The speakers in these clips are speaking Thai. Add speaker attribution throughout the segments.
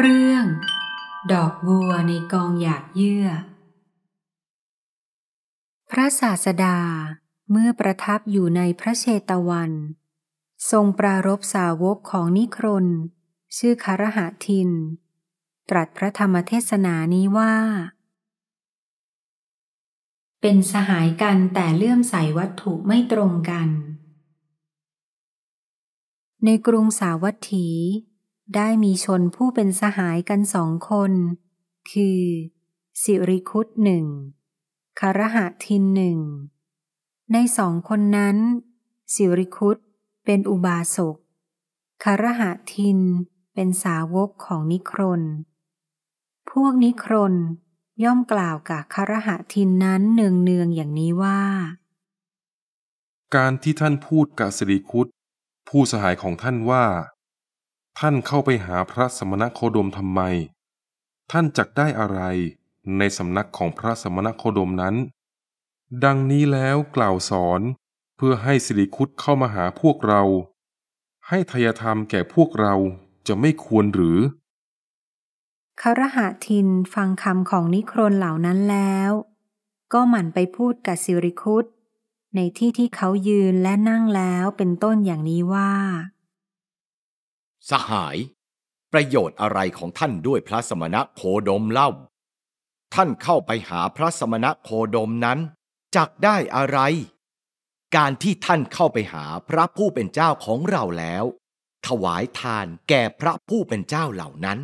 Speaker 1: เรื่อง ดอกบัวในกองหยาดเยื่อ พระศาสดาเมื่อประทับอยู่ในพระเชตวัน ทรงปรารบสาวกของนิครนชื่อคารหะทิน ตรัสพระธรรมเทศนานี้ว่า เป็นสหายกันแต่เลื่อมใสวัตถุไม่ตรงกัน ในกรุงสาวัตถีได้มีชนผู้เป็นสหายกันสองคน คือ สิริคุตหนึ่งคารหะทินหนึ่ง ในสองคนนั้น สิริคุตเป็นอุบาสกคารหะทินเป็นสาวกของนิครนพวกนิครนย่อมกล่าวกับคารหะทินนั้น เนืองเนืองอย่างนี้ว่า
Speaker 2: การที่ท่านพูดกับสิริคุตผู้สหายของท่านว่าท่านเข้าไปหาพระสมณโคดมทำไม ท่านจักได้อะไรในสำนักของพระสมณโคดมนั้น ดังนี้แล้วกล่าวสอนเพื่อให้สิริคุตเข้ามาหาพวกเรา ให้ทยธรรมแก่พวกเราจะไม่ควรหรือ
Speaker 1: คารหะทินฟังคำของนิครนเหล่านั้นแล้ว ก็หมั่นไปพูดกับสิริคุตในที่ที่เขายืนและนั่งแล้วเป็นต้นอย่างนี้ว่า
Speaker 3: สหาย ประโยชน์อะไรของท่านด้วยพระสมณะโคดมเล่าท่านเข้าไปหาพระสมณะโคดมนั้นจักได้อะไร การที่ท่านเข้าไปหาพระผู้เป็นเจ้าของเราแล้ว ถวายทานแก่พระผู้เป็นเจ้าเหล่านั้น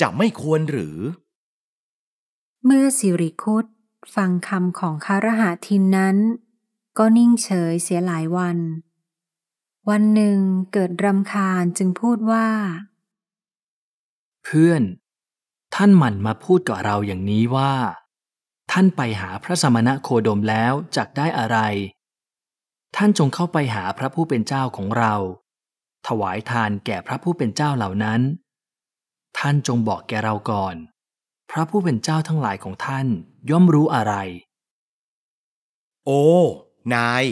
Speaker 3: จะไม่ควรหรือ
Speaker 1: เมื่อสิริคุตฟังคำของคารหาทินนั้น ก็นิ่งเฉยเสียหลายวันวันหนึ่งเกิดรำคาญจึงพูดว่า
Speaker 4: เพื่อน ท่านหมั่นมาพูดกับเราอย่างนี้ว่า ท่านไปหาพระสมณะโคดมแล้ว จักได้อะไร ท่านจงเข้าไปหาพระผู้เป็นเจ้าของเรา ถวายทานแก่พระผู้เป็นเจ้าเหล่านั้น ท่านจงบอกแก่เราก่อน พระผู้เป็นเจ้าทั้งหลายของท่านย่อมรู้อะไร
Speaker 3: โอ้ นาย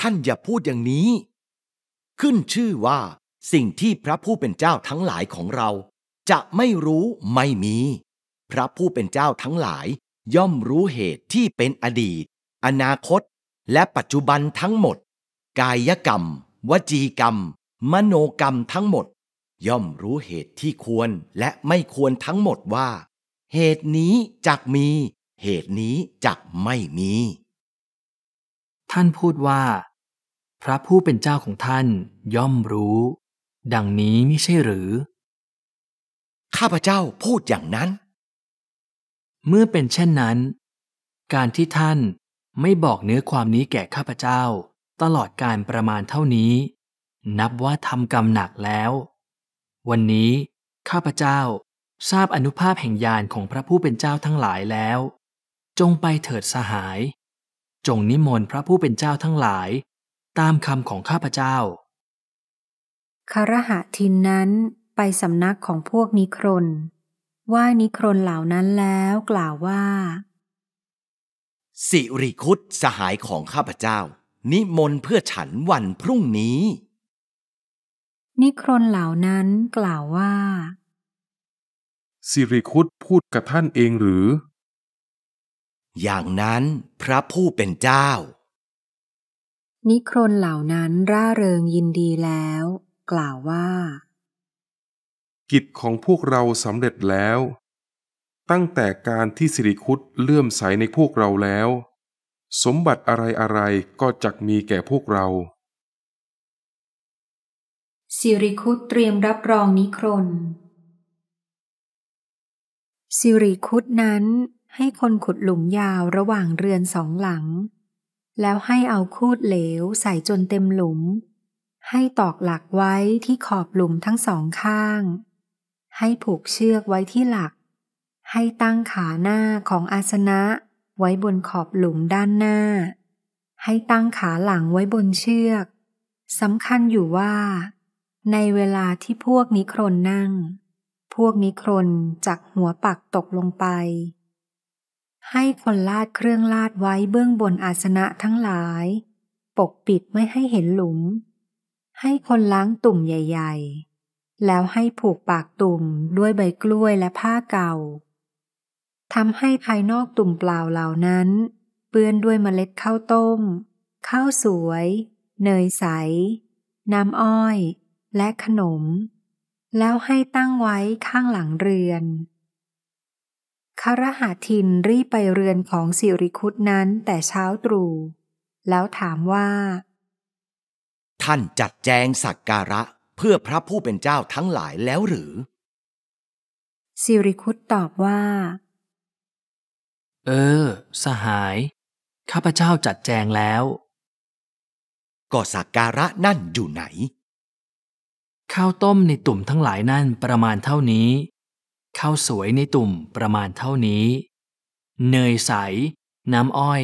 Speaker 3: ท่านอย่าพูดอย่างนี้ขึ้นชื่อว่า สิ่งที่พระผู้เป็นเจ้าทั้งหลายของเรา จะไม่รู้ไม่มี พระผู้เป็นเจ้าทั้งหลาย ย่อมรู้เหตุที่เป็นอดีต อนาคต และปัจจุบันทั้งหมด กายกรรม วจีกรรม มโนกรรมทั้งหมด ย่อมรู้เหตุที่ควรและไม่ควรทั้งหมดว่า เหตุนี้จักมี เหตุนี้จักไม่มี ท่านพูดว่าพระผู้เป็นเจ้า
Speaker 4: ของท่านย่อมรู้ ดังนี้ไม่ใช่หรือ ข้าพเจ้าพูดอย่างนั้น เมื่อเป็นเช่นนั้น การที่ท่านไม่บอกเนื้อความนี้แก่ข้าพเจ้าตลอดการประมาณเท่านี้ นับว่าทำกรรมหนักแล้ว วันนี้ข้าพเจ้าทราบอนุภาพแห่งยานของพระผู้เป็นเจ้าทั้งหลายแล้ว จงไปเถิดสหาย จงนิมนต์พระผู้เป็นเจ้าทั้งหลายตามคำของข้าพเจ้
Speaker 5: า
Speaker 1: คารหะทินนั้นไปสำนักของพวกนิครนไหว้นิครนเหล่านั้นแล้วกล่าวว่า
Speaker 3: สิริคุตสหายของข้าพเจ้า นิมนต์เพื่อฉันวันพรุ่งน
Speaker 2: ี้
Speaker 1: นิครนเหล่านั้นกล่าวว่า
Speaker 2: สิริคุตพูดกับท่านเองหรือ อย่างน
Speaker 3: ั้นพระผู้เป็นเจ้า
Speaker 1: นิครนเหล่านั้นร่าเริงยินดีแล้ว กล่าวว่า
Speaker 2: กิจของพวกเราสำเร็จแล้ว ตั้งแต่การที่สิริคุตเลื่อมใสในพวกเราแล้ว สมบัติอะไรอะไรก็จักมีแก่พวกเรา
Speaker 1: สิริคุตเตรียมรับรองนิครนสิริคุตนั้น ให้คนขุดหลุมยาวระหว่างเรือนสองหลังแล้วให้เอาคูดเหลวใส่จนเต็มหลุม ให้ตอกหลักไว้ที่ขอบหลุมทั้งสองข้าง ให้ผูกเชือกไว้ที่หลัก ให้ตั้งขาหน้าของอาสนะไว้บนขอบหลุมด้านหน้า ให้ตั้งขาหลังไว้บนเชือก สำคัญอยู่ว่า ในเวลาที่พวกนิครนนั่ง พวกนิครนจากหัวปักตกลงไปให้คนลาดเครื่องลาดไว้เบื้องบนอาสนะทั้งหลาย ปกปิดไม่ให้เห็นหลุม ให้คนล้างตุ่มใหญ่ๆ แล้วให้ผูกปากตุ่มด้วยใบกล้วยและผ้าเก่าทำให้ภายนอกตุ่มเปล่าเหล่านั้น เปื้อนด้วยเมล็ดข้าวต้มข้าวสวย เนยใสน้ำอ้อย และขนม แล้วให้ตั้งไว้ข้างหลังเรือนคารหาทินรีบไปเรือนของสิริคุธนั้นแต่เช้าตรู่แล้วถามว่า
Speaker 3: ท่านจัดแจงสักการะเพื่อพระผู้เป็นเจ้าทั้งหลายแล้วหรือ
Speaker 1: สิริคุตตอบว่า
Speaker 3: เออ สหา
Speaker 4: ยข้าพเจ้าจัดแจงแล้วก็สักการะนั่นอยู่ไหน ข้าวต้มในตุ่มทั้งหลายนั่นประมาณเท่านี้ข้าวสวยในตุ่มประมาณเท่านี้ เนยใส น้ำอ้อย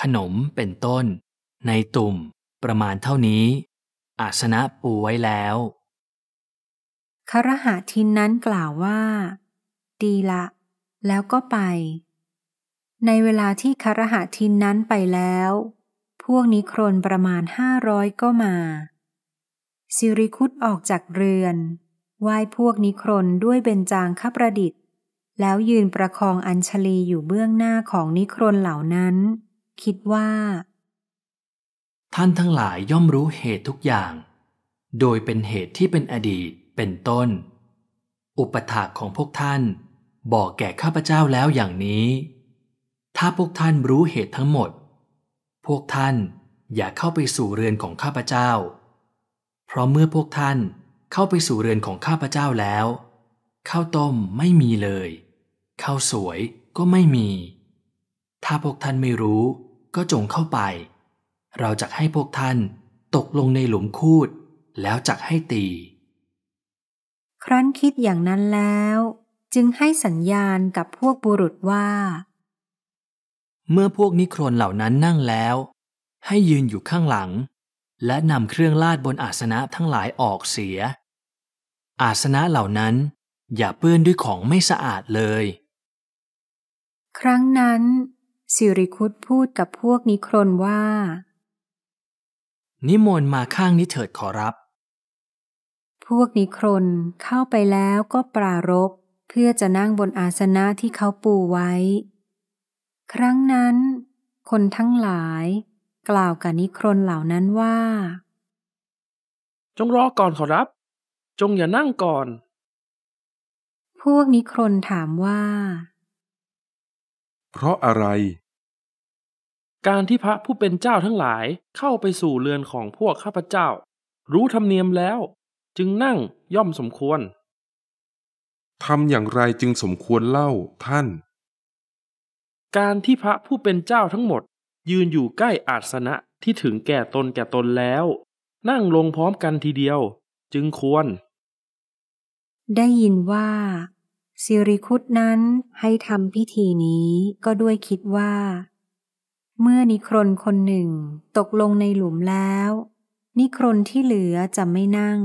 Speaker 4: ขนมเป็นต้น ในตุ่มประมาณเท่านี้ อาสนะปูไว้แล้ว
Speaker 1: ครหะทินนั้นกล่าวว่า ดีละ แล้วก็ไป ในเวลาที่ครหะทินนั้นไปแล้ว พวกนิครนประมาณห้าร้อยก็มา สิริคุตออกจากเรือนไหว้พวกนิครนด้วยเบญจางคประดิษฐ์ แล้วยืนประคองอัญชลีอยู่เบื้องหน้าของนิครนเหล่านั้น คิดว่า
Speaker 4: ท่านทั้งหลายย่อมรู้เหตุทุกอย่าง โดยเป็นเหตุที่เป็นอดีตเป็นต้น อุปถากของพวกท่านบอกแก่ข้าพเจ้าแล้วอย่างนี้ ถ้าพวกท่านรู้เหตุทั้งหมด พวกท่านอย่าเข้าไปสู่เรือนของข้าพเจ้า เพราะเมื่อพวกท่านเข้าไปสู่เรือนของข้าพเจ้าแล้วข้าวต้มไม่มีเลยข้าวสวยก็ไม่มี ถ้าพวกท่านไม่รู้ก็จงเข้าไป เราจะให้พวกท่านตกลงในหลุมคูดแล้วจักให้ตี
Speaker 1: ครั้นคิดอย่างนั้นแล้ว จึงให้สัญญาณกับพวกบุรุษว่า
Speaker 4: เมื่อพวกนิครนเหล่านั้นนั่งแล้ว ให้ยืนอยู่ข้างหลังและนำเครื่องลาดบนอาสนะทั้งหลายออกเสีย อาสนะเหล่านั้นอย่าเปื้อนด้วยของไม่สะอาดเลย
Speaker 1: ครั้งนั้น สิริคุตพูดกับพวกนิครนว่า
Speaker 4: นิมนต์มาข้างนี้เถิดขอรับ
Speaker 1: พวกนิครนเข้าไปแล้วก็ปรารบเพื่อจะนั่งบนอาสนะที่เขาปูไว้ ครั้งนั้น คนทั้งหลายกล่าวกับนิครนเหล่านั้นว่า จงรอก่อนขอรับ จงอย่านั่งก่อน พวกนิครนถามว่า
Speaker 2: เพราะอะไร การที่พระผู้เป็นเจ้าทั้งหลายเข้าไปสู่เรือนของพวกข้าพเจ้า รู้ธรรมเนียมแล้ว จึงนั่งย่อมสมควรทำอย่างไรจึงสมควรเล่าท่าน การที่พระผู้เป็นเจ้าทั้งหมดยืนอยู่ใกล้อาสนะ ที่ถึงแก่ตนแก่ตนแล้ว นั่งลงพร้อมกันทีเดียว จึงควร
Speaker 1: ได้ยินว่าสิริคุตนั้นให้ทำพิธีนี้ก็ด้วยคิดว่า เมื่อนิครนคนหนึ่งตกลงในหลุมแล้ว นิครนที่เหลือจะไม่นั่ง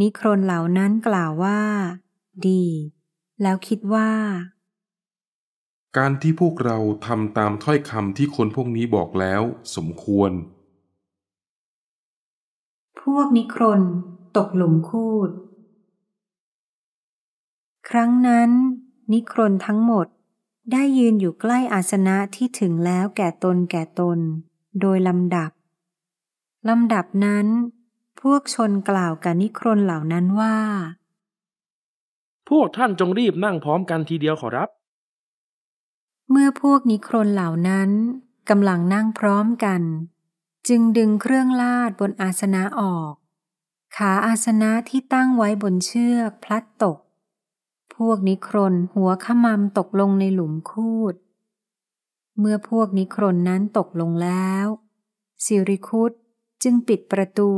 Speaker 1: นิครนเหล่านั้นกล่าวว่า ดี แล้วคิดว่า
Speaker 2: การที่พวกเราทำตามถ้อยคำที่คนพวกนี้บอกแล้วสมควร
Speaker 1: พวกนิครนตกหลุมคูด ครั้งนั้นนิครนทั้งหมดได้ยืนอยู่ใกล้อาสนะที่ถึงแล้วแก่ตนแก่ตนโดยลำดับ ลำดับนั้น พวกชนกล่าวกับนิครนเหล่านั้นว่า พ
Speaker 2: วกท่านจงรีบนั่งพร้อมกันทีเดียวขอรับ
Speaker 1: เมื่อพวกนิครนเหล่านั้นกำลังนั่งพร้อมกัน จึงดึงเครื่องลาดบนอาสนะออก ขาอาสนะที่ตั้งไว้บนเชือกพลัดตก พวกนิครนหัวขมำตกลงในหลุมคูดเมื่อพวกนิครนนั้นตกลงแล้ว สิริคุตจึงปิดประตู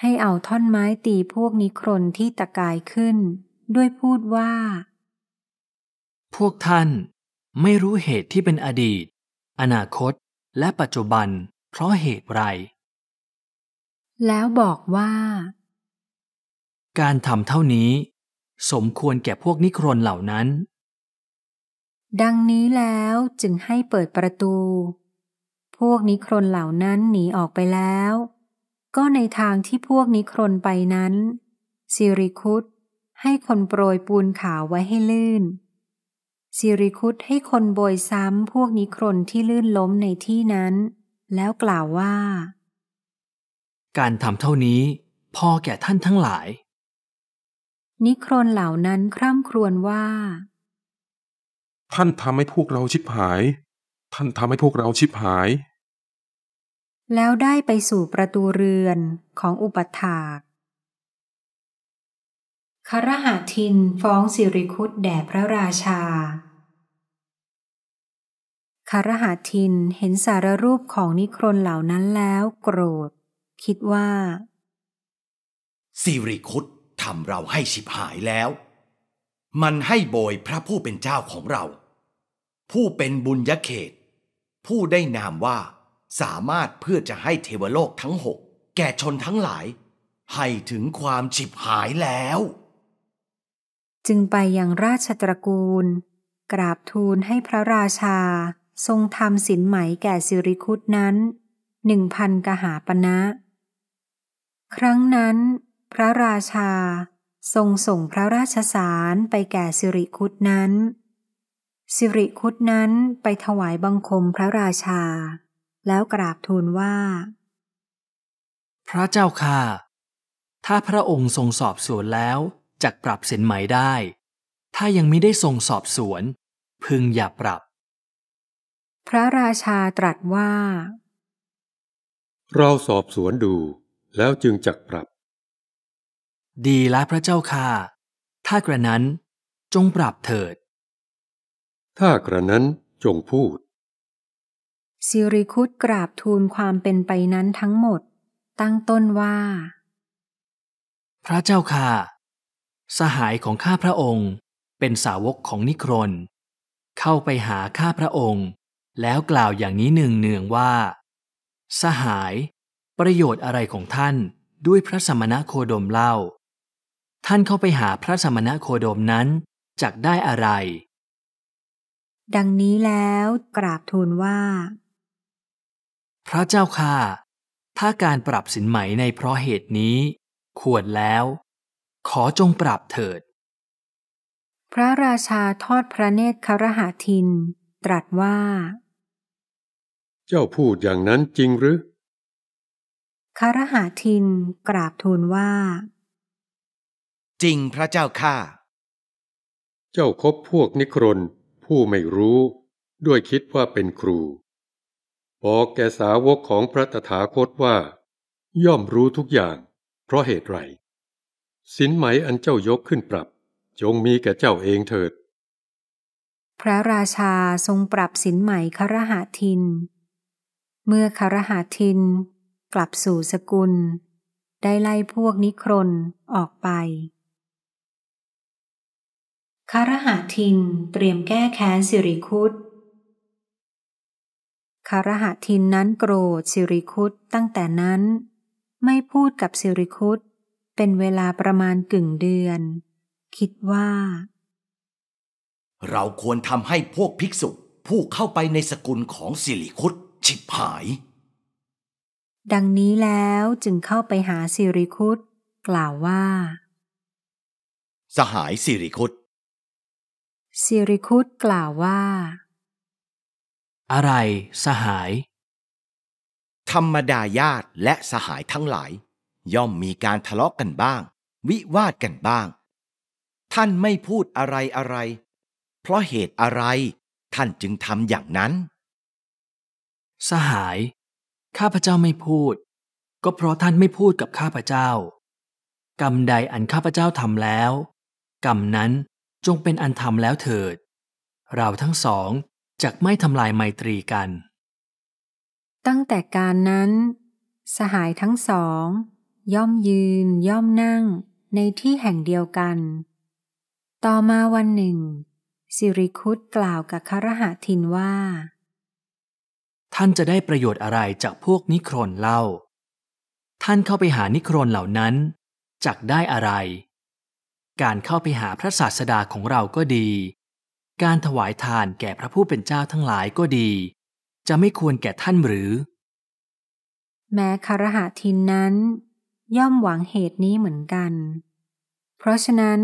Speaker 1: ให้เอาท่อนไม้ตีพวกนิครนที่ตะกายขึ้น ด้วยพูดว่า
Speaker 4: พวกท่านไม่รู้เหตุที่เป็นอดีต อนาคต และปัจจุบัน เพราะเหตุไร
Speaker 1: แล้วบอกว่า
Speaker 4: การทำเท่านี้สมควรแก่พวกนิครนเหล่านั้น
Speaker 1: ดังนี้แล้วจึงให้เปิดประตู พวกนิครนเหล่านั้นหนีออกไปแล้ว ก็ในทางที่พวกนิครนไปนั้นสิริคุตให้คนโปรยปูนขาวไว้ให้ลื่นสิริคุตให้คนโบยซ้ำพวกนิครนที่ลื่นล้มในที่นั้น แล้วกล่าวว่า
Speaker 4: การ
Speaker 2: ทำเท่านี้พอแก่ท่านทั้งหลาย
Speaker 1: นิครนเหล่านั้นคร่ำครวญว่า
Speaker 2: ท่านทำให้พวกเราชิบหาย ท่านทำให้พวกเราชิบหาย
Speaker 1: แล้วได้ไปสู่ประตูเรือนของอุปถากครหาทินฟ้องสิริคุตแด่พระราชาคารหาทินเห็นสารรูปของนิครนเหล่านั้นแล้ว โกรธ คิดว่า
Speaker 3: สิริคุตทำเราให้ฉิบหายแล้ว มันให้โบยพระผู้เป็นเจ้าของเรา ผู้เป็นบุญยเขต ผู้ได้นามว่า สามารถเพื่อจะให้เทวโลกทั้งหกแก่ชนทั้งหลาย ให้ถึงความฉิบหายแล้ว
Speaker 1: จึงไปยังราชตระกูล กราบทูลให้พระราชาทรงทำสินไหมแก่สิริคุตนั้นหนึ่งพันกหาปณะนะครั้งนั้น พระราชาทรงส่งพระราชสารไปแก่สิริคุตนั้น สิริคุตนั้นไปถวายบังคมพระราชา แล้วกราบทูลว่า พระเ
Speaker 4: จ้าค่ะ ถ้าพระองค์ทรงสอบสวนแล้วจักปรับสินไหมได้ ถ้ายังไม่ได้ทรงสอบสวน พึงอย่าปรับ
Speaker 1: พระราชาตรัสว่า
Speaker 6: เราสอบสวนดู แล้วจึงจักปรับ
Speaker 4: ดีแล้วพระเจ้าค่ะ ถ้ากระนั้น
Speaker 6: จงปรับเถิด ถ้ากระนั้นจงพูด
Speaker 1: สิริคุตกราบทูลความเป็นไปนั้นทั้งหมด ตั้งต้นว่า
Speaker 4: พระเจ้าค่ะสหายของข้าพระองค์เป็นสาวกของนิครนเข้าไปหาข้าพระองค์ แล้วกล่าวอย่างนี้หนึ่งเนืองว่า สหาย ประโยชน์อะไรของท่านด้วยพระสมณะโคดมเล่า ท่านเข้าไปหาพระสมณะโคดมนั้นจักได้อะไร
Speaker 1: ดังนี้แล้วกราบทูลว่า
Speaker 4: พระเจ้าค่ะ ถ้าการปรับสินไหมในเพราะเหตุนี้ควรแล้วขอจงปราบเถิด
Speaker 1: พระราชาทอดพระเนตรครหาทินตรัสว่า
Speaker 6: เจ้าพูดอย่างนั้นจริงหรือ
Speaker 1: คารหาทินกราบทูลว่า
Speaker 3: จริงพระเจ้าข้า
Speaker 6: เจ้าคบพวกนิครนผู้ไม่รู้ด้วยคิดว่าเป็นครู บอกแกสาวกของพระตถาคตว่า ย่อมรู้ทุกอย่าง เพราะเหตุไรสินไหมอันเจ้ายกขึ้นปรับ จงมีแก่เจ้าเองเถิด
Speaker 1: พระราชาทรงปรับสินไหมคารหาทิน เมื่อคารหาทินกลับสู่สกุล ได้ไล่พวกนิครนออกไป คารหาทินเตรียมแก้แค้นสิริคุตคารหาทินนั้นโกรธสิริคุตตั้งแต่นั้นไม่พูดกับสิริคุตเป็นเวลาประมาณกึ่งเดือน คิดว่า
Speaker 3: เราควรทำให้พวกภิกษุผู้เข้าไปในสกุลของสิริคุตฉิบหาย
Speaker 1: ดังนี้แล้วจึงเข้าไปหาสิริคุตกล่าวว่า
Speaker 3: สหายสิริคุต
Speaker 1: สิริคุตกล่าวว่า
Speaker 3: อะไรสหาย ธรรมดาญาติและสหายทั้งหลายย่อมมีการทะเลาะกกันบ้าง วิวาทกันบ้าง ท่านไม่พูดอะไรอะไร เพราะเหตุอะไรท่านจึงทำอย่างนั้น สหายข้าพเจ้าไม่พูด ก็เพราะท่านไม่พูด
Speaker 4: กับข้าพเจ้า กรรมใดอันข้าพเจ้าทำแล้ว กรรมนั้นจงเป็นอันทำแล้วเถิด เราทั้งสองจะกไม่ทำลายไมตรีกัน
Speaker 1: ตั้งแต่การนั้น สหายทั้งสองย่อมยืนย่อมนั่ง ในที่แห่งเดียวกัน ต่อมาวันหนึ่งสิริคุตกล่าวกับคารหะทินว่า
Speaker 4: ท่านจะได้ประโยชน์อะไรจากพวกนิครนเล่า ท่านเข้าไปหานิครนเหล่านั้นจักได้อะไร การเข้าไปหาพระศาสดาของเราก็ดี การถวายทานแก่พระผู้เป็นเจ้าทั้งหลายก็ดี จะไม่ควรแก่ท่านหรือ
Speaker 1: แม้คารหะทินนั้นย่อมหวังเหตุนี้เหมือนกัน เพราะฉะนั้น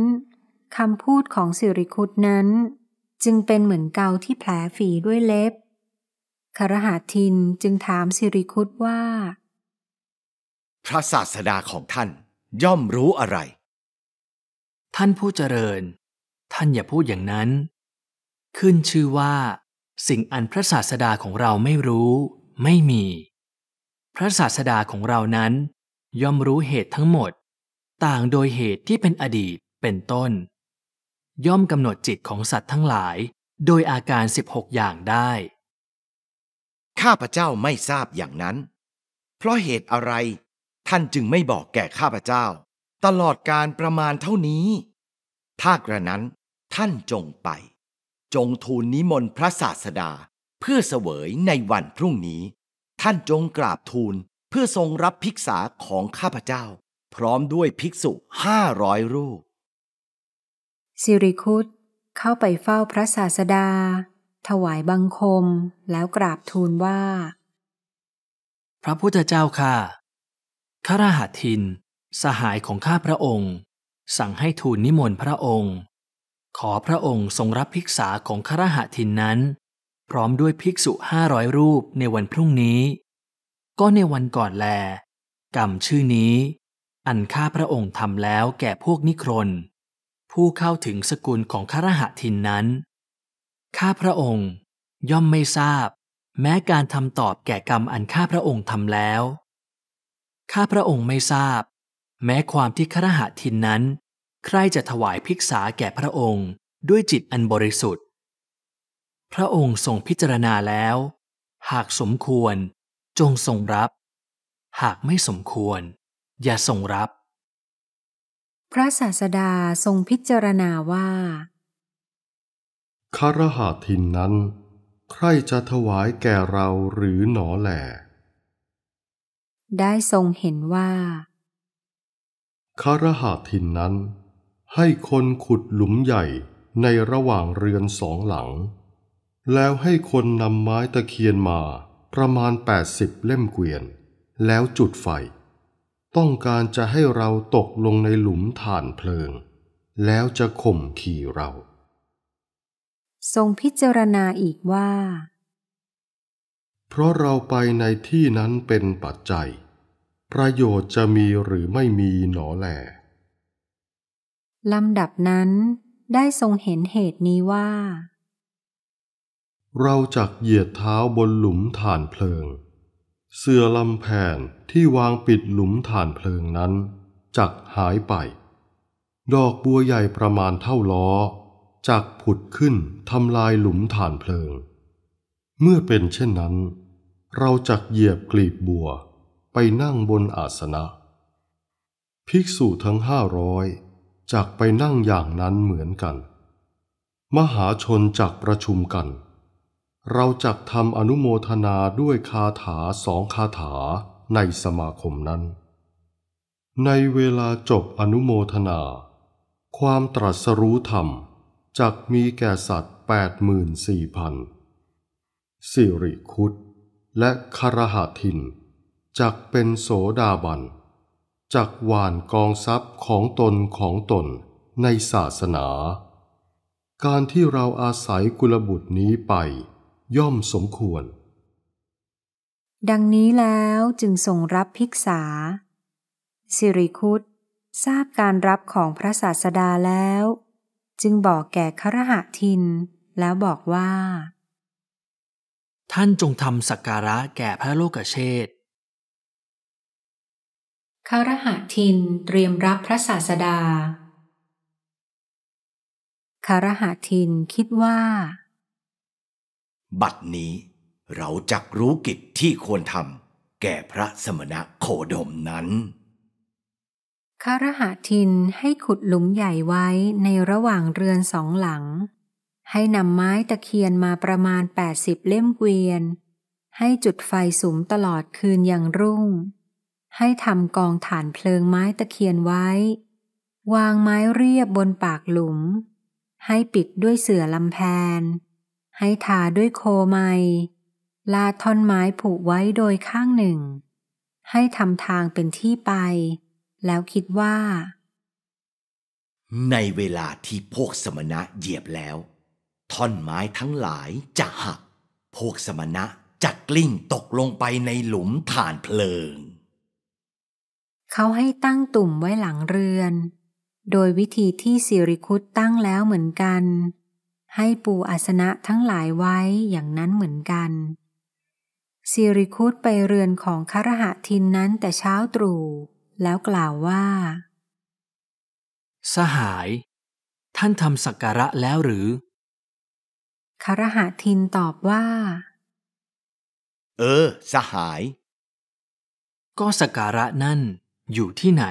Speaker 1: คำพูดของสิริคุตนั้น จึงเป็นเหมือนเกาที่แผลฝีด้วยเล็บคารหาทินจึงถามสิริคุตว่า
Speaker 3: พระศาสดาของท่านย่อมรู้อะไร ท่านผู้เจริญ
Speaker 4: ท่านอย่าพูดอย่างนั้น ขึ้นชื่อว่า สิ่งอันพระศาสดาของเราไม่รู้ไม่มี พระศาสดาของเรานั้นย่อมรู้เหตุทั้งหมด ต่างโดยเหตุที่เป็นอดีต เป็นต้น
Speaker 3: ย่อมกำหนดจิตของสัตว์ทั้งหลาย โดยอาการ 16 อย่างได้ ข้าพเจ้าไม่ทราบอย่างนั้น เพราะเหตุอะไรท่านจึงไม่บอกแก่ข้าพเจ้า ตลอดการประมาณเท่านี้ ถ้ากระนั้นท่านจงไป จงทูลนิมนต์พระศาสดาเพื่อเสวยในวันพรุ่งนี้ ท่านจงกราบทูลพื่อทรงรับภิกษาของข้าพเจ้า พร้อมด้วยภิกษุห้าร้อยรูป
Speaker 1: สิริคุตเข้าไปเฝ้าพระศาสดา ถวายบังคมแล้วกราบทูลว่า
Speaker 4: พระพุทธเจ้าค่ะข้าราหัทิน สหายของข้าพระองค์ สั่งให้ทูลนิมนต์พระองค์ ขอพระองค์ทรงรับภิกษาของข้าราหัทินนั้น พร้อมด้วยภิกษุห้าร้อยรูปในวันพรุ่งนี้ก็ในวันก่อนแล กรรมชื่อนี้ อันข้าพระองค์ทำแล้วแก่พวกนิครนผู้เข้าถึงสกุลของขรหทินนั้นข้าพระองค์ย่อมไม่ทราบ แม้การทำตอบแก่กรรมอันข้าพระองค์ทำแล้ว ข้าพระองค์ไม่ทราบ แม้ความที่ขรหทินนั้น ใครจะถวายภิกษาแก่พระองค์ด้วยจิตอันบริสุทธิ์ พระองค์ทรงพิจารณาแล้ว หากสมควรจงทรงรับ หากไม่สมควร
Speaker 6: อย่าทรงรับ
Speaker 1: พระศาสดาทรงพิจารณาว่า
Speaker 6: คารหาทินนั้น ใครจะถวายแก่เราหรือหนอแหล
Speaker 1: ได้ทรงเห็นว่า
Speaker 6: คารหาทินนั้น ให้คนขุดหลุมใหญ่ในระหว่างเรือนสองหลัง แล้วให้คนนำไม้ตะเคียนมาประมาณ80เล่มเกวียน แล้วจุดไฟต้องการจะให้เราตกลงในหลุมฐานเพลิง แล้วจะข่มขี่เรา
Speaker 1: ทรงพิจารณาอีกว่า
Speaker 6: เพราะเราไปในที่นั้นเป็นปัจจัย ประโยชน์จะมีหรือไม่มีหนอแหล
Speaker 1: ลำดับนั้นได้ทรงเห็นเหตุนี้ว่า
Speaker 6: เราจักเหยียดเท้าบนหลุมฐานเพลิง เสื่อลำแผ่นที่วางปิดหลุมฐานเพลิงนั้นจักหายไป ดอกบัวใหญ่ประมาณเท่าล้อจักผุดขึ้นทำลายหลุมฐานเพลิง เมื่อเป็นเช่นนั้น เราจักเหยียบกลีบบัวไปนั่งบนอาสนะ ภิกษุทั้งห้าร้อยจักไปนั่งอย่างนั้นเหมือนกัน มหาชนจักประชุมกันเราจักทำอนุโมทนาด้วยคาถาสองคาถาในสมาคมนั้น ในเวลาจบอนุโมทนา ความตรัสรู้ธรรม จักมีแก่สัตว์แปดหมื่นสี่พันสิริคุตและคารหาทิน จักเป็นโสดาบัน จักหวานกองทรัพย์ของตนของตนในศาสนา การที่เราอาศัยกุลบุตรนี้ไปย่อมสมควร
Speaker 1: ดังนี้แล้วจึงทรงรับภิกษา สิริคุตทราบการรับของพระศาสดาแล้ว จึงบอกแก่ครหะทิน แล้วบอกว่า ท่านจ
Speaker 4: งทำสักการะแก่พระโลกเชษ
Speaker 1: คารหะทินเตรียมรับพระศาสดาคารหะทินคิดว่า
Speaker 3: บัดนี้เราจักรู้กิจที่ควรทำแก่พระสมณะโคดมนั้น
Speaker 1: คารหะทินให้ขุดหลุมใหญ่ไว้ในระหว่างเรือนสองหลัง ให้นำไม้ตะเคียนมาประมาณ 80 เล่มเกวียน ให้จุดไฟสุมตลอดคืนอย่างรุ่ง ให้ทำกองฐานเพลิงไม้ตะเคียนไว้ วางไม้เรียบบนปากหลุม ให้ปิดด้วยเสื่อลำแพนให้ทาด้วยโคไม ลาท่อนไม้ผูกไว้โดยข้างหนึ่ง ให้ทำทางเป็นที่ไป แล้วคิดว่า
Speaker 3: ในเวลาที่พวกสมณะเหยียบแล้ว ท่อนไม้ทั้งหลายจะหัก พวกสมณะจะกลิ้งตกลงไปในหลุมฐานเพลิง
Speaker 1: เขาให้ตั้งตุ่มไว้หลังเรือน โดยวิธีที่สิริคุตตั้งแล้วเหมือนกันให้ปูอาสนะทั้งหลายไว้อย่างนั้นเหมือนกันสิริคุตไปเรือนของคารหะทินนั้นแต่เช้าตรู่ แล้วกล่าวว่า
Speaker 4: สหาย ท่านทำสักการะแล้วหรือ
Speaker 1: คารหะทินตอบว่า
Speaker 4: เออ สหาย ก็สักการะนั่นอยู่
Speaker 3: ที่ไหน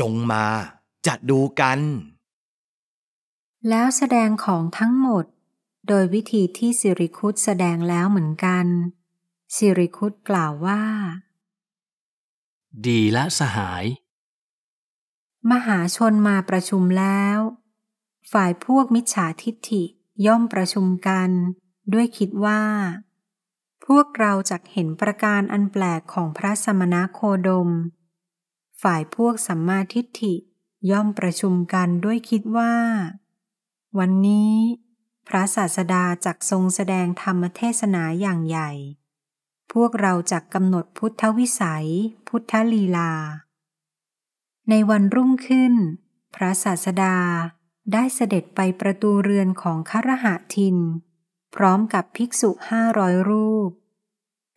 Speaker 3: จงมา จัดดูกัน
Speaker 1: แล้วแสดงของทั้งหมด โดยวิธีที่สิริคุตแสดงแล้วเหมือนกัน สิริคุตกล่าวว่า
Speaker 4: ดีละสหาย
Speaker 1: มหาชนมาประชุมแล้ว ฝ่ายพวกมิจฉาทิฏฐิย่อมประชุมกัน ด้วยคิดว่า พวกเราจักเห็นประการอันแปลกของพระสมณโคดม ฝ่ายพวกสัมมาทิฏฐิ ย่อมประชุมกันด้วยคิดว่าวันนี้ พระศาสดาจักทรงแสดงธรรมเทศนาอย่างใหญ่ พวกเราจักกำหนดพุทธวิสัย พุทธลีลา ในวันรุ่งขึ้น พระศาสดาได้เสด็จไปประตูเรือนของคารหะทิน พร้อมกับภิกษุห้าร้อยรูป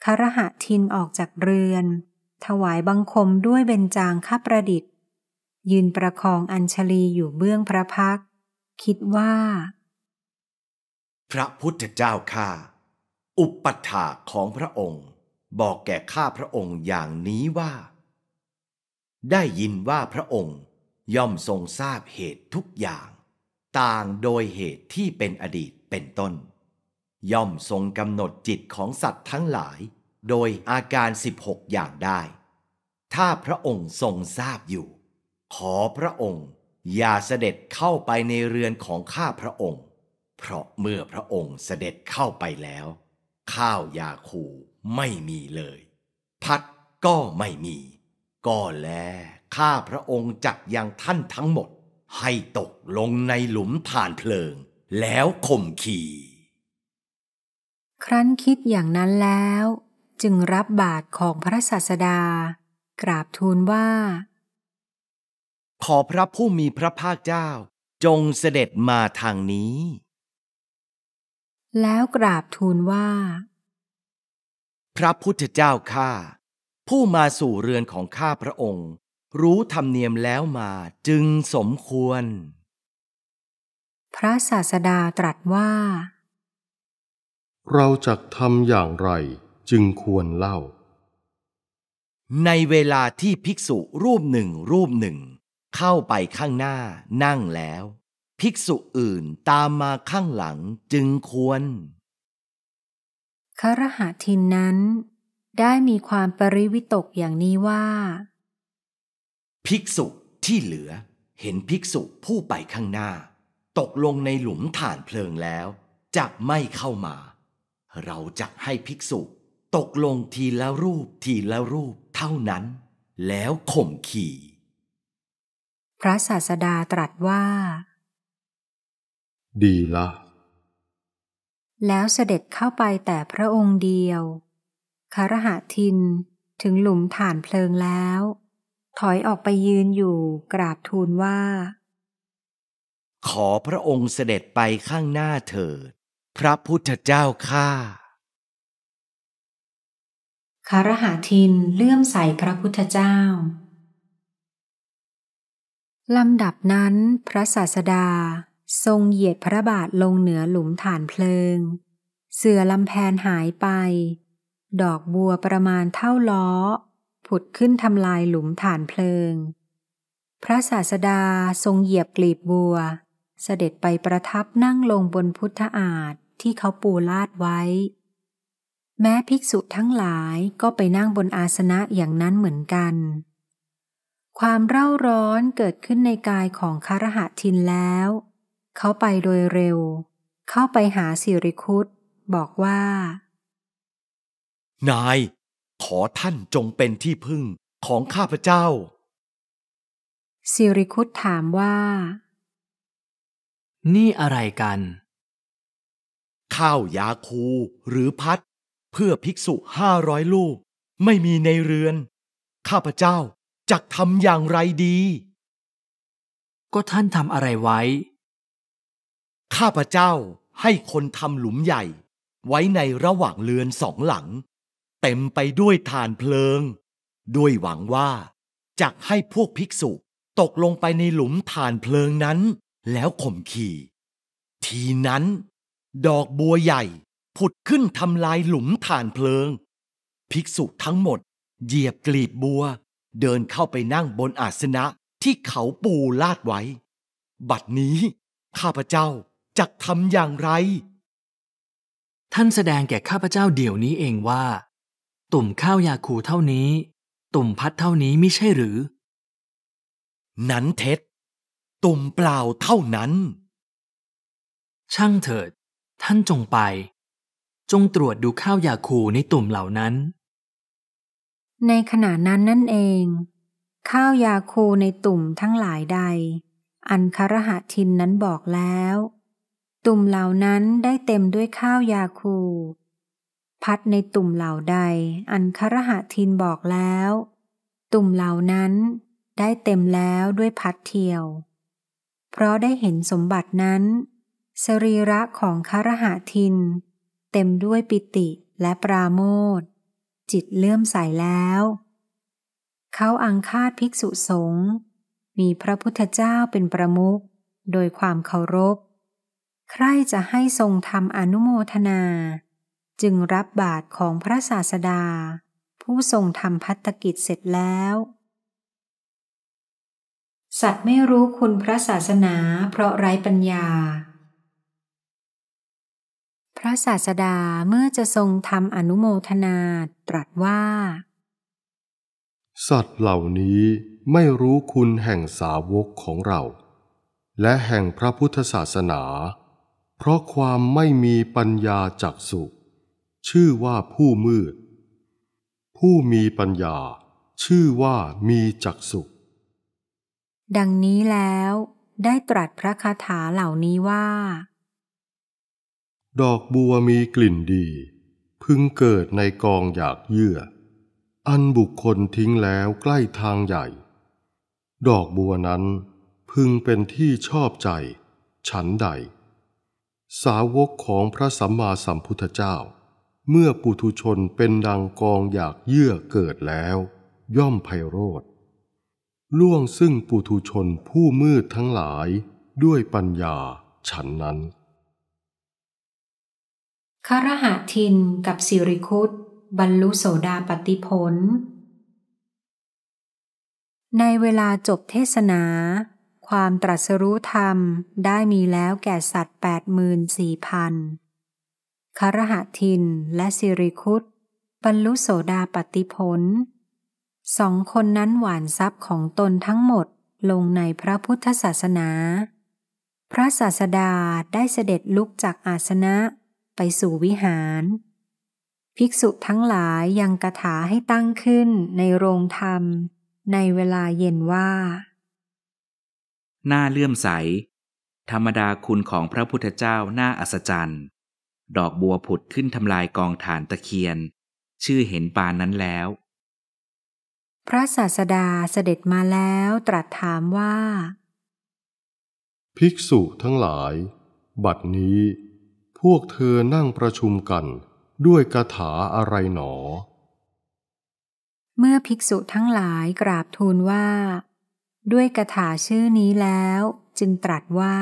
Speaker 1: คารหะทินออกจากเรือน ถวายบังคมด้วยเบญจางคประดิษฐ์ ยืนประคองอัญชลีอยู่เบื้องพระพักคิดว่า
Speaker 3: พระพุทธเจ้าข้าอุปัฏฐาของพระองค์บอกแก่ข้าพระองค์อย่างนี้ว่า ได้ยินว่าพระองค์ย่อมทรงทราบเหตุทุกอย่าง ต่างโดยเหตุที่เป็นอดีตเป็นต้น ย่อมทรงกำหนดจิตของสัตว์ทั้งหลาย โดยอาการ16อย่างได้ ถ้าพระองค์ทรงทราบอยู่ ขอพระองค์อย่าเสด็จเข้าไปในเรือนของข้าพระองค์ เพราะเมื่อพระองค์เสด็จเข้าไปแล้ว ข้าวยาคูไม่มีเลย พัดก็ไม่มี ก็แลข้าพระองค์จักยังท่านทั้งหมดให้ตกลงในหลุมฐานเพลิง แล้วข่มขี
Speaker 1: ครั้นคิดอย่างนั้นแล้ว จึงรับบาทของพระศาสดา กราบทูลว่า
Speaker 3: ขอพระผู้มีพระภาคเจ้า จงเสด็จมาทางนี้
Speaker 1: แล้วกราบทูลว่า
Speaker 3: พระพุทธเจ้าข้าผู้มาสู่เรือนของข้าพระองค์ รู้ธรรมเนียมแล้วมาจึงสมควร
Speaker 1: พระศาสดาตรัสว่า
Speaker 3: เราจะทำอย่างไรจึงควรเล่า ในเวลาที่ภิกษุรูปหนึ่งรูปหนึ่งเข้าไปข้างหน้านั่งแล้ว ภิกษุอื่นตามมาข้างหลังจึงควร
Speaker 1: คารหะทินนั้น ได้มีความปริวิตกอย่างนี้ว่า
Speaker 3: ภิกษุที่เหลือ เห็นภิกษุผู้ไปข้างหน้า ตกลงในหลุมฐานเพลิงแล้ว จะไม่เข้ามา เราจะให้ภิกษุ ตกลงทีละรูปทีละรูปเท่านั้นแล้วข่มขี่
Speaker 1: พระศาสดาตรัสว่า ดีละ แล้วเสด็จเข้าไปแต่พระองค์เดียวคารหะทินถึงหลุมฐานเพลิงแล้ว ถอยออกไปยืนอยู่กราบทูลว่า ข
Speaker 3: อพระองค์เสด็จไปข้างหน้าเถิด พระพุทธเจ้าข้า
Speaker 1: คารหะทินเลื่อมใสพระพุทธเจ้าลำดับนั้นพระศาสดาทรงเหยียดพระบาทลงเหนือหลุมฐานเพลิง เสือลำแพนหายไป ดอกบัวประมาณเท่าล้อ ผุดขึ้นทำลายหลุมฐานเพลิง พระศาสดาทรงเหยียบกลีบบัว เสด็จไปประทับนั่งลงบนพุทธอาฏที่เขาปูลาดไว้ แม้ภิกษุทั้งหลายก็ไปนั่งบนอาสนะอย่างนั้นเหมือนกันความเร่าร้อนเกิดขึ้นในกายของคารหะทินแล้ว เขาไปโดยเร็ว เข้าไปหาสิริคุตบอกว่า
Speaker 3: นาย ขอท่านจงเป็นที่พึ่งของข้าพเจ้า
Speaker 1: สิริคุตถามว่า
Speaker 3: นี่อะไรกัน ข้าวยาคูหรือพัด เพื่อภิกษุห้าร้อยลูก ไม่มีในเรือน ข้าพเจ้าจักทำอย่างไรดี ก็ท่านทำอะไรไว้ ข้าพเจ้าให้คนทำหลุมใหญ่ ไว้ในระหว่างเรือนสองหลัง เต็มไปด้วยฐานเพลิง ด้วยหวังว่า จะกให้พวกภิกษุตกลงไปในหลุมฐานเพลิงนั้น แล้วข่มขี่ ทีนั้น ดอกบัวใหญ่ผุดขึ้นทำลายหลุมฐานเพลิง ภิกษุทั้งหมด เหยียบกลีบบัวเดินเข้าไปนั่งบนอาสนะที่เขาปูลาดไว้ บัดนี้ ข้าพเจ้าจะทำอย่างไร ท่านแสดงแก่ข้าพเจ
Speaker 4: ้าเดี๋ยวนี้เองว่า ตุ่มข้าวยาคูเท่านี้ ตุ่มพัดเท่านี้ไม่ใช่หรือ นั้นเท็จ ตุ่มเปล่าเท่านั้น ช่างเถิด ท่านจงไป จงตรวจดูข้าวยาคูในตุ่มเหล่านั้น
Speaker 1: ในขณะนั้นนั่นเอง ข้าวยาคูในตุ่มทั้งหลายใด อันคารหะทินนั้นบอกแล้ว ตุ่มเหล่านั้นได้เต็มด้วยข้าวยาคู พัดในตุ่มเหล่าใดอันคารหะทินบอกแล้ว ตุ่มเหล่านั้นได้เต็มแล้วด้วยพัดเทียวเพราะได้เห็นสมบัตินั้น สรีระของคารหะทิน เต็มด้วยปิติและปราโมทจิตเลื่อมใสแล้ว เขาอังคาดภิกษุสงฆ์มีพระพุทธเจ้าเป็นประมุขโดยความเคารพ ใครจะให้ทรงทำอนุโมทนา จึงรับบาทของพระศาสดา ผู้ทรงทำพัฒกิจเสร็จแล้ว สัตว์ไม่รู้คุณพระศาสนาเพราะไร้ปัญญาพระศาสดาเมื่อจะทรงทำอนุโมทนาตรัสว่า
Speaker 6: สัตว์เหล่านี้ไม่รู้คุณแห่งสาวกของเรา และแห่งพระพุทธศาสนา เพราะความไม่มีปัญญาจักสุชื่อว่าผู้มืด ผู้มีปัญญาชื่อว่ามีจักสุ
Speaker 1: ดังนี้แล้ว ได้ตรัสพระคาถาเหล่านี้ว่า
Speaker 6: ดอกบัวมีกลิ่นดี พึงเกิดในกองอยากเยื่อ อันบุคคลทิ้งแล้วใกล้ทางใหญ่ ดอกบัวนั้นพึงเป็นที่ชอบใจ ฉันใด สาวกของพระสัมมาสัมพุทธเจ้า เมื่อปุถุชนเป็นดังกองอยากเยื่อเกิดแล้วย่อมไพโรธล่วงซึ่งปุถุชนผู้มืดทั้งหลายด้วยปัญญาฉันนั้น
Speaker 1: คารหาทินกับสิริคุตบรรลุโสดาปติพลในเวลาจบเทศนา ความตรัสรู้ธรรมได้มีแล้วแก่สัตว์ 84,000พันคารหทินและสิริคุตบรรลุโสดาปติพลสองคนนั้นหวานทรัพย์ของตนทั้งหมดลงในพระพุทธศาสนา พระศาสดาได้เสด็จลุกจากอาสนะไปสู่วิหาร ภิกษุทั้งหลายยังกระถาให้ตั้งขึ้นในโรงธรรมในเวลาเย็นว่า
Speaker 5: หน้าเลื่อมใส ธรรมดาคุณของพระพุทธเจ้า น่าอัศจรรย์ดอกบัวผุดขึ้นทำลายกองฐานตะเคียน ชื่อเห็นปานนั้นแล้ว
Speaker 1: พระศาสดาเสด็จมาแล้วตรัสถามว่า
Speaker 6: ภิกษุทั้งหลาย บัดนี้พวกเธอนั่งประชุมกันด้วยคาถาอะไรหนอ
Speaker 1: เมื่อภิกษุทั้งหลายกราบทูลว่า ด้วยคาถาชื่อนี้แล้วจึงตรัสว่า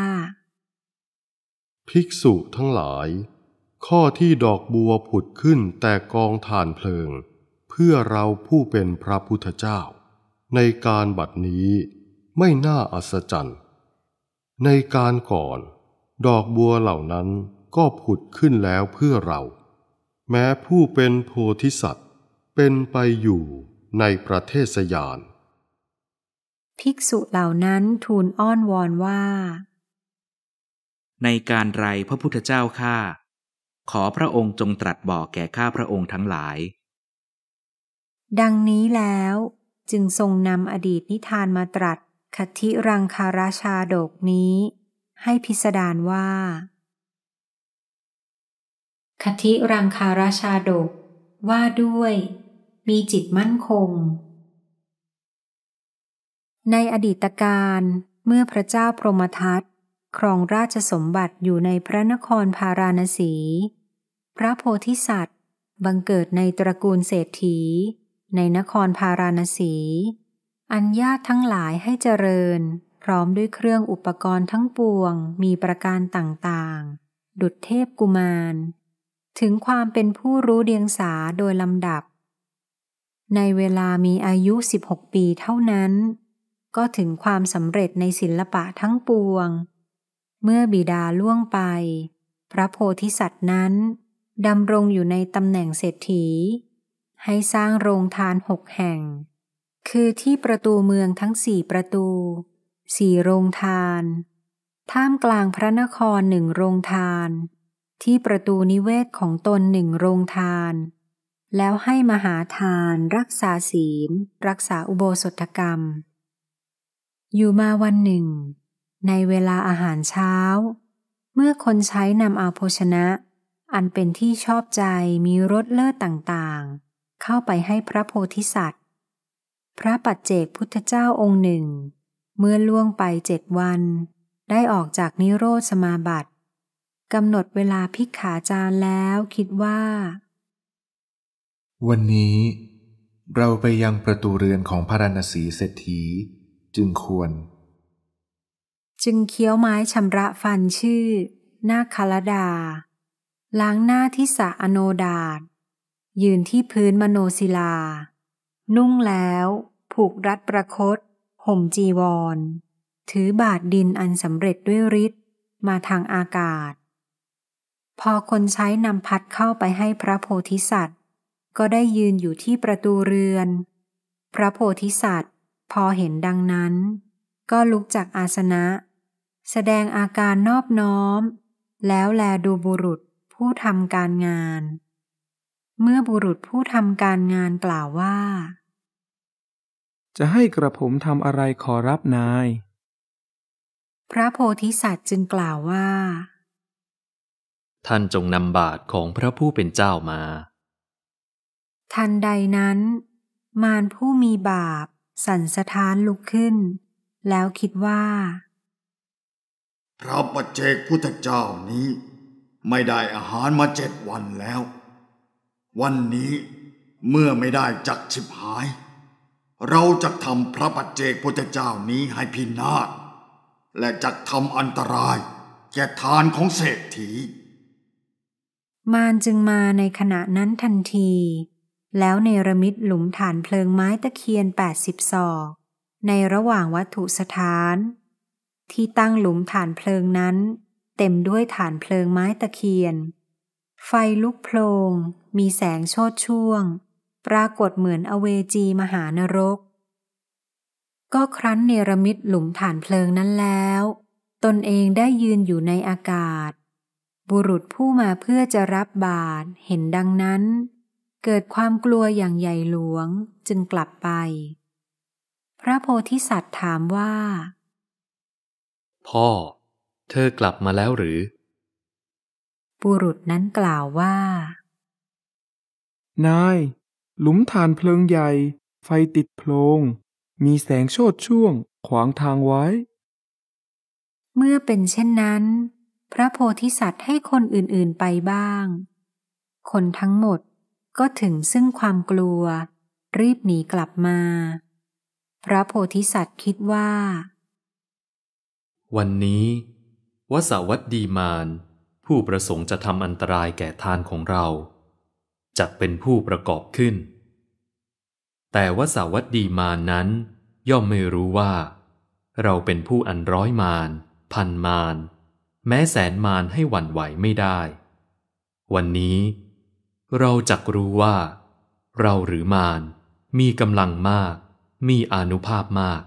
Speaker 6: ภิกษุทั้งหลาย ข้อที่ดอกบัวผุดขึ้นแต่กองฐานเพลิง เพื่อเราผู้เป็นพระพุทธเจ้า ในการบัดนี้ไม่น่าอัศจรรย์ในการก่อน ดอกบัวเหล่านั้นก็ผุดขึ้นแล้วเพื่อเรา แม้ผู้เป็นโพธิสัตว์เป็นไปอยู่ในประเทศสยาน
Speaker 1: ภิกษุเหล่านั้นทูลอ้อนวอนว่า
Speaker 5: ในการไรพระพุทธเจ้าข้าขอพระองค์จงตรัสบอกแก่ข้าพระองค์ทั้งหลาย
Speaker 1: ดังนี้แล้วจึงทรงนำอดีตนิทานมาตรัสคทิรังคาราชาดกนี้ ให้พิสดารว่าคธิรังคาราชาดก ว่าด้วย มีจิตมั่นคง ในอดีตการเมื่อพระเจ้าพรหมทัตครองราชสมบัติอยู่ในพระนครพาราณสี พระโพธิสัตว์ บังเกิดในตระกูลเศรษฐี ในนครพาราณสี อัญญาตทั้งหลายให้เจริญพร้อมด้วยเครื่องอุปกรณ์ทั้งปวงมีประการต่างๆ ดุดเทพกุมารถึงความเป็นผู้รู้เดียงสาโดยลำดับ ในเวลามีอายุ 16 ปีเท่านั้น ก็ถึงความสำเร็จในศิลปะทั้งปวง เมื่อบิดาล่วงไป พระโพธิสัตว์นั้นดำรงอยู่ในตำแหน่งเศรษฐี ให้สร้างโรงทานหกแห่ง คือที่ประตูเมืองทั้งสี่ประตูสี่โรงทาน ท่ามกลางพระนครหนึ่งโรงทานที่ประตูนิเวศของตนหนึ่งโรงทาน แล้วให้มหาทานรักษาศีลรักษาอุโบสถกรรม อยู่มาวันหนึ่ง ในเวลาอาหารเช้า เมื่อคนใช้นำเอาโภชนะ อันเป็นที่ชอบใจมีรสเลิศต่างๆ เข้าไปให้พระโพธิสัตว์ พระปัจเจกพุทธเจ้าองค์หนึ่ง เมื่อล่วงไปเจ็ดวัน ได้ออกจากนิโรธสมาบัตกำหนดเวลาพิกขาจานแล้วคิดว่า
Speaker 2: วันนี้เราไปยังประตูเรือนของพระรณสีเศรษฐี จึงควร
Speaker 1: จึงเคี้ยวไม้ชำระฟันชื่อนาคลดา ล้างหน้าที่สะอโนดาดยืนที่พื้นมโนศิลา นุ่งแล้วผูกรัดประคตห่มจีวร ถือบาทดินอันสำเร็จด้วยฤทธิ์มาทางอากาศพอคนใช้นำพัดเข้าไปให้พระโพธิสัตว์ ก็ได้ยืนอยู่ที่ประตูเรือน พระโพธิสัตว์พอเห็นดังนั้น ก็ลุกจากอาสนะ แสดงอาการนอบน้อม แล้วแลดูบุรุษผู้ทำการงาน เมื่อบุรุษผู้ทำการงานกล่าวว่า จะให
Speaker 2: ้กระผมทำอะไรขอรับนาย
Speaker 1: พระโพธิสัตว์จึงกล่าวว่า
Speaker 5: ท่านจงนำบาทของพระผู้เป็นเจ้ามา
Speaker 1: ทันใดนั้น มารผู้มีบาปสั่นสะท้านลุกขึ้น แล้วคิดว่า
Speaker 6: พระปัจเจกพุทธเจ้านี้ ไม่ได้อาหารมาเจ็ดวันแล้ว วันนี้เมื่อไม่ได้จักชิบหาย เราจะทำพระปัจเจกพุทธเจ้านี้ให้พินาศและจักทำอันตรายแก่ทานของเศรษฐี
Speaker 1: มารจึงมาในขณะนั้นทันที แล้วเนรมิตหลุมฐานเพลิงไม้ตะเคียน80ศอกในระหว่างวัตถุสถาน ที่ตั้งหลุมฐานเพลิงนั้น เต็มด้วยฐานเพลิงไม้ตะเคียน ไฟลุกโพลงมีแสงโชดช่วง ปรากฏเหมือนอเวจีมหานรก ก็ครั้นเนรมิตหลุมฐานเพลิงนั้นแล้ว ตนเองได้ยืนอยู่ในอากาศบุรุษผู้มาเพื่อจะรับบาตรเห็นดังนั้น เกิดความกลัวอย่างใหญ่หลวง จึงกลับไป พระโพธิสัตว์ถามว่า
Speaker 5: พ่อ เธอกลับ
Speaker 2: มาแล้วหรือ
Speaker 1: บุรุษนั้นกล่าวว่า
Speaker 2: นาย หลุมฐานเพลิงใหญ่ ไฟติดโพลง มีแสงโชดช่วง ขวางทางไว้
Speaker 1: เมื่อเป็นเช่นนั้นพระโพธิสัตว์ให้คนอื่น ๆ ไปบ้าง คนทั้งหมดก็ถึงซึ่งความกลัว รีบหนีกลับมา พระโพธิสัตว์คิดว่า
Speaker 5: วันนี้วสวัตดีมาน ผู้ประสงค์จะทำอันตรายแก่ทานของเราจัเป็นผู้ประกอบขึ้น แต่วสวัตดีมานนั้น ย่อมไม่รู้ว่า เราเป็นผู้อันร้อยมาน พันมานแม้แสนมารให้หวั่นไหวไม่ได้ วันนี้ เราจักรู้ว่า เราหรือมารมีกำลังมาก มีอนุภาพมาก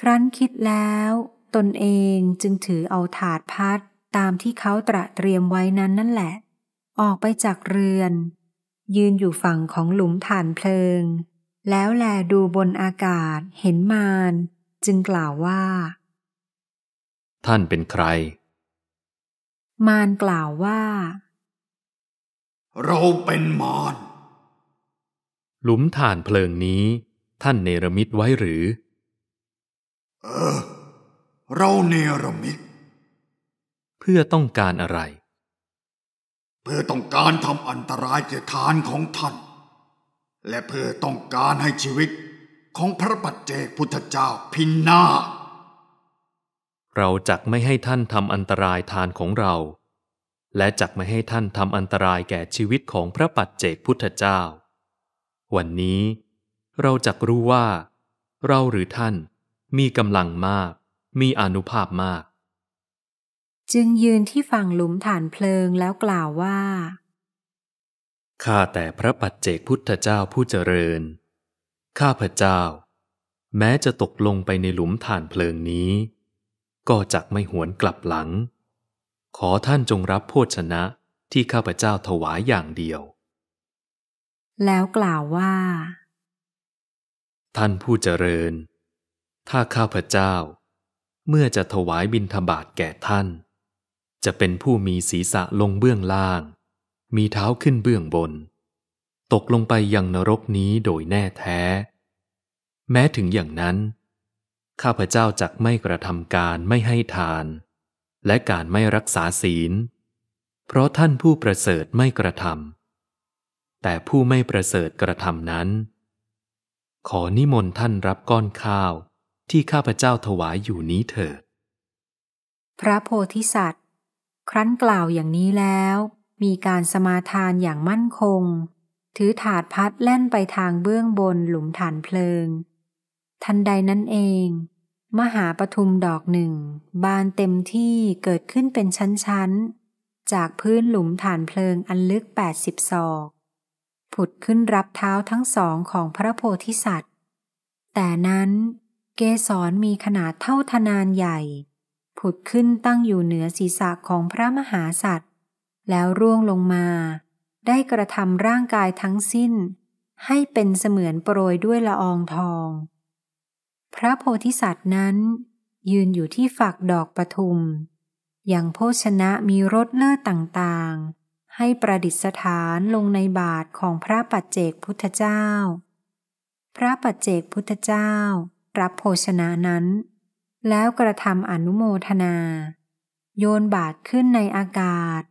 Speaker 1: ครั้นคิดแล้ว ตนเองจึงถือเอาถาดพัดตามที่เขาตระเตรียมไว้นั้นนั่นแหละ ออกไปจากเรือน ยืนอยู่ฝั่งของหลุมฐานเพลิง แล้วแลดูบนอากาศเห็นมารจึงกล่าวว่าท่านเป็นใคร มารกล่าวว่า เรา
Speaker 6: เป็น มาร
Speaker 5: หลุมฐานเพลิงนี้ ท่านเนรมิต ไว้หรือ
Speaker 6: เออ เราเนรมิต
Speaker 5: เพื่อต้องการอะไร
Speaker 6: เพื่อต้องการทำอันตรายแก่ฐานของท่าน และเพื่อต้องการให้ชีวิตของพระปัจเจกพุทธเจ้าพินาศ
Speaker 5: เราจักไม่ให้ท่านทำอันตรายทานของเรา และจักไม่ให้ท่านทำอันตรายแก่ชีวิตของพระปัจเจกพุทธเจ้า วันนี้ เราจักรู้ว่า เราหรือท่านมีกำลังมาก มีอนุภาพมาก
Speaker 1: จึงยืนที่ฝั่งหลุมฐานเพลิงแล้วกล่าวว่า
Speaker 5: ข้าแต่พระปัจเจกพุทธเจ้าผู้เจริญ ข้าพระเจ้า แม้จะตกลงไปในหลุมฐานเพลิงนี้ก็จะไม่หวนกลับหลัง ขอท่านจงรับโภชนะที่ข้าพเจ้าถวายอย่างเดียว
Speaker 1: แล้วกล่าวว่า
Speaker 5: ท่านผู้เจริญ ถ้าข้าพเจ้า เมื่อจะถวายบิณฑบาตแก่ท่าน จะเป็นผู้มีศีรษะลงเบื้องล่าง มีเท้าขึ้นเบื้องบน ตกลงไปยังนรกนี้โดยแน่แท้ แม้ถึงอย่างนั้นข้าพเจ้าจักไม่กระทำการไม่ให้ทานและการไม่รักษาศีล เพราะท่านผู้ประเสริฐไม่กระทำแต่ผู้ไม่ประเสริฐกระทำนั้น ขอนิมนต์ท่านรับก้อนข้าวที่ข้าพเจ้าถวายอยู่นี้เถิด
Speaker 1: พระโพธิสัตว์ ครั้นกล่าวอย่างนี้แล้วมีการสมาทานอย่างมั่นคง ถือถาดพัดแล่นไปทางเบื้องบนหลุมฐานเพลิงทันใดนั้นเองมหาปทุมดอกหนึ่ง บานเต็มที่เกิดขึ้นเป็นชั้น ๆ จากพื้นหลุมฐานเพลิงอันลึก80ศอก ผุดขึ้นรับเท้าทั้งสองของพระโพธิสัตว์ แต่นั้นเกสรมีขนาดเท่าทนานใหญ่ ผุดขึ้นตั้งอยู่เหนือศีรษะของพระมหาสัตว์ แล้วร่วงลงมา ได้กระทำร่างกายทั้งสิ้น ให้เป็นเสมือนโปรยด้วยละอองทองพระโพธิสัตว์นั้น ยืนอยู่ที่ฝักดอกปทุมอย่างโภชนะมีรสเลิศต่างๆ ให้ประดิษฐานลงในบาทของพระปัจเจกพุทธเจ้า พระปัจเจกพุทธเจ้ารับโภชนะนั้น แล้วกระทำอนุโมทนา โยนบาทขึ้นในอากาศ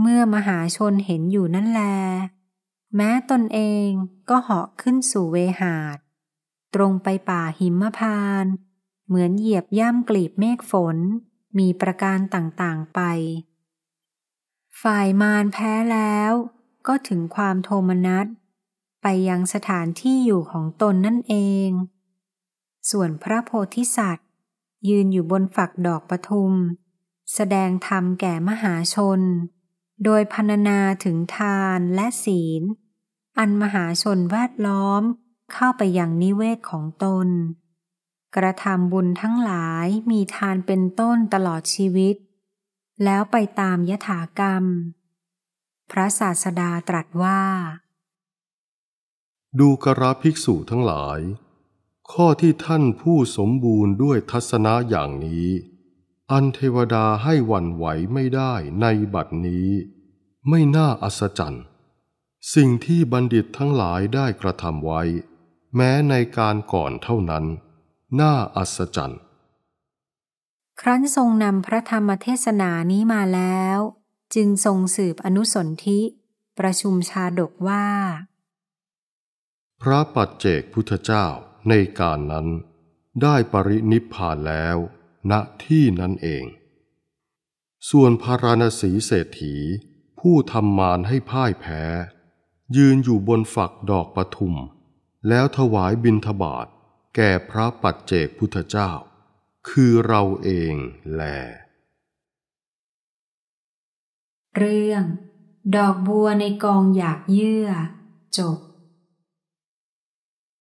Speaker 1: เมื่อมหาชนเห็นอยู่นั่นแล แม้ตนเองก็เหาะขึ้นสู่เวหาดตรงไปป่าหิมพาน เหมือนเหยียบย่ำกลีบเมฆฝนมีประการต่าง ๆ ไป ฝ่ายมารแพ้แล้วก็ถึงความโทมนัสไปยังสถานที่อยู่ของตนนั่นเอง ส่วนพระโพธิสัตว์ ยืนอยู่บนฝักดอกปทุม แสดงธรรมแก่มหาชน โดยพรรณนาถึงทานและศีล อันมหาชนแวดล้อมเข้าไปยังนิเวศของตน กระทำบุญทั้งหลายมีทานเป็นต้นตลอดชีวิต แล้วไปตามยถากรรม พระศาสดาตรัสว่า
Speaker 6: ดูกระภิกษุทั้งหลาย ข้อที่ท่านผู้สมบูรณ์ด้วยทัศนะอย่างนี้ อันเทวดาให้วันไหวไม่ได้ในบัดนี้ ไม่น่าอัศจรรย์ สิ่งที่บัณฑิตทั้งหลายได้กระทำไว้แม้ในการก่อนเท่านั้น น่าอัศจรรย์
Speaker 1: ครั้นทรงนำพระธรรมเทศนานี้มาแล้ว จึงทรงสืบอนุสนธิประชุมชาดกว่า
Speaker 6: พระปัจเจกพุทธเจ้าในการนั้น ได้ปรินิพพานแล้ว ณที่นั้นเอง ส่วนพาราณสีเศรษฐี ผู้ทำมารให้พ่ายแพ้ ยืนอยู่บนฝักดอกปทุมแล้วถวายบิณฑบาตแก่พระปัจเจกพุทธเจ้าคือเราเองแล
Speaker 1: เรื่อง ดอกบัวในกองอยากเยื่อ จบ